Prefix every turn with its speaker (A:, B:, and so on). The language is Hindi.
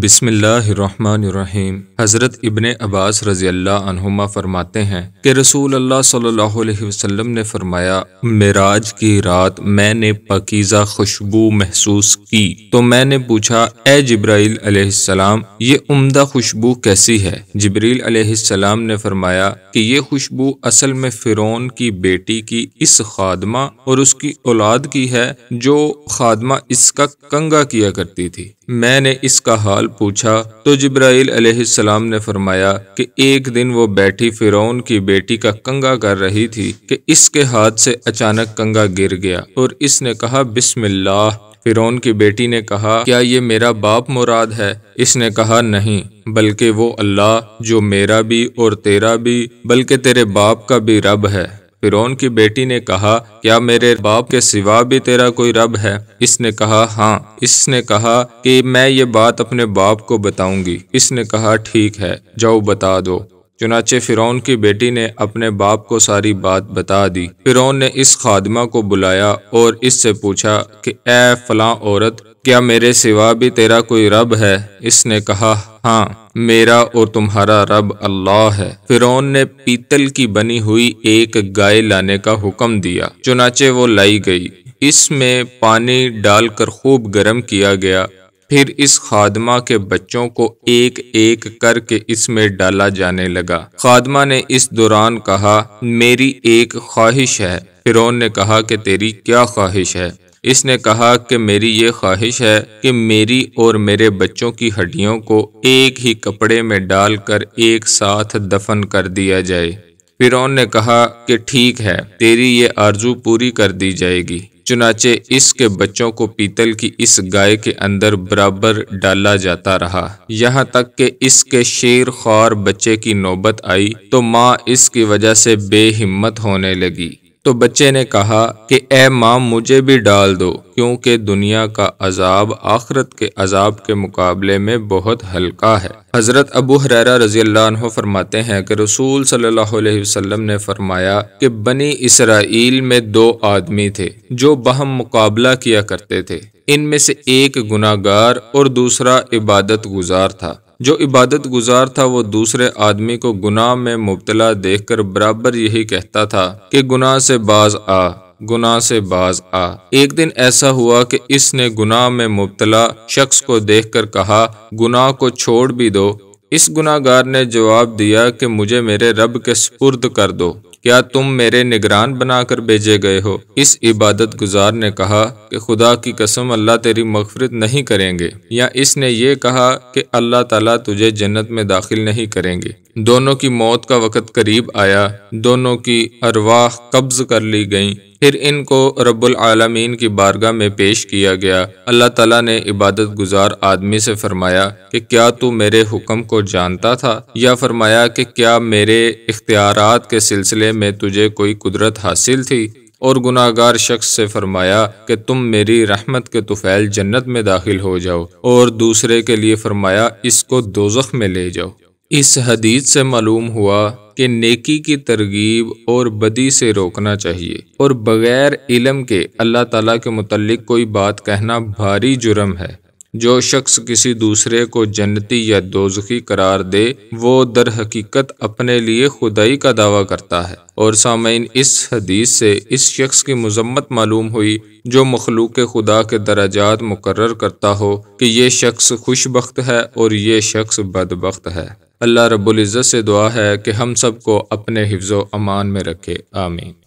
A: बिसमीम हज़रत इबन अब्बास रज़ी अल्लाह फरमाते हैं कि रसूल अल्लाह सल्लल्लाहु अलैहि वसल्लम ने फरमाया मेराज की रात मैंने पकीज़ा खुशबू महसूस की तो मैंने पूछा ए जब्राइल अलैहिस्सलाम ये उम्दा खुशबू कैसी है जबरील अलैहिस्सलाम ने फरमाया कि ये खुशबू असल में फ़िरौन की बेटी की इस खादमा और उसकी औलाद की है जो खादमा इसका कंगा किया करती थी मैंने इसका हाल पूछा तो जब्राइल अलैहिस्सलाम ने फरमाया कि एक दिन वो बैठी फिरौन की बेटी का कंगा कर रही थी कि इसके हाथ से अचानक कंगा गिर गया और इसने कहा बिस्मिल्लाह फिरौन की बेटी ने कहा क्या ये मेरा बाप मुराद है इसने कहा नहीं बल्कि वो अल्लाह जो मेरा भी और तेरा भी बल्कि तेरे बाप का भी रब है फिर की बेटी ने कहा क्या मेरे बाप के सिवा भी तेरा कोई रब है इसने कहा हाँ इसने कहा कि मैं ये बात अपने बाप को बताऊंगी इसने कहा ठीक है जाओ बता दो चुनाचे फिरौन की बेटी ने अपने बाप को सारी बात बता दी फिरौन ने इस खादमा को बुलाया और इससे पूछा कि ए फलां औरत क्या मेरे सिवा भी तेरा कोई रब है इसने कहा हाँ मेरा और तुम्हारा रब अल्लाह है फिरौन ने पीतल की बनी हुई एक गाय लाने का हुक्म दिया चुनाचे वो लाई गई इसमें पानी डालकर खूब गर्म किया गया फिर इस खादमा के बच्चों को एक एक करके इसमें डाला जाने लगा खादमा ने इस दौरान कहा मेरी एक ख्वाहिश है फिरौन ने कहा कि तेरी क्या ख्वाहिश है इसने कहा कि मेरी ये ख्वाहिश है कि मेरी और मेरे बच्चों की हड्डियों को एक ही कपड़े में डालकर एक साथ दफन कर दिया जाए फिर ने कहा कि ठीक है तेरी ये आरजू पूरी कर दी जाएगी चुनाचे इसके बच्चों को पीतल की इस गाय के अंदर बराबर डाला जाता रहा यहाँ तक कि इसके शेर खार बच्चे की नौबत आई तो माँ इसकी वजह से बेहिम्मत होने लगी तो बच्चे ने कहा कि ए माँ मुझे भी डाल दो क्योंकि दुनिया का अजाब आखरत के अजाब के मुकाबले में बहुत हल्का है हज़रत अबू हरेरा रजी अल्लाह फरमाते हैं कि रसूल सल्लल्लाहु अलैहि वसल्लम ने फरमाया कि बनी इसराइल में दो आदमी थे जो बहम मुकाबला किया करते थे इनमें से एक गुनागार और दूसरा इबादत गुजार था जो इबादत गुजार था वो दूसरे आदमी को गुनाह में मुबतला देख कर बराबर यही कहता था कि गुनाह से बाज आ गुनाह से बाज आ एक दिन ऐसा हुआ कि इसने गुनाह में मुबतला शख्स को देख कर कहा गुनाह को छोड़ भी दो इस गुनाहगार ने जवाब दिया कि मुझे मेरे रब के सुपुर्द कर दो क्या तुम मेरे निगरान बनाकर भेजे गए हो इस इबादत गुजार ने कहा कि खुदा की कसम अल्लाह तेरी मगफरत नहीं करेंगे या इसने ये कहा कि अल्लाह ताला तुझे जन्नत में दाखिल नहीं करेंगे दोनों की मौत का वक़्त करीब आया दोनों की अरवाह कब्ज कर ली गईं फिर इनको रब्बुल आलमीन की बारगाह में पेश किया गया अल्लाह ताला ने इबादत गुजार आदमी से फरमाया कि क्या तू मेरे हुक्म को जानता था या फरमाया कि क्या मेरे इख्तियारात के सिलसिले में तुझे कोई कुदरत हासिल थी और गुनागार शख्स से फरमाया कि तुम मेरी रहमत के तुफैल जन्नत में दाखिल हो जाओ और दूसरे के लिए फरमाया इसको दोजख में ले जाओ इस हदीत से मालूम हुआ कि नेकी की तरगीब और बदी से रोकना चाहिए और बगैर इलम के अल्लाह ताला के मतलब कोई बात कहना भारी जुर्म है जो शख्स किसी दूसरे को जन्नती या दोजखी करार दे वो दर हकीकत अपने लिए खुदाई का दावा करता है और सामीन इस हदीस से इस शख्स की मजम्मत मालूम हुई जो मखलूक खुदा के दराजात मुकर करता हो कि ये शख्स खुशबक है और ये शख्स बदबक है अल्लाह रब्बुल इज़्ज़त से दुआ है कि हम सब को अपने हिफ्ज़ो अमान में रखे आमीन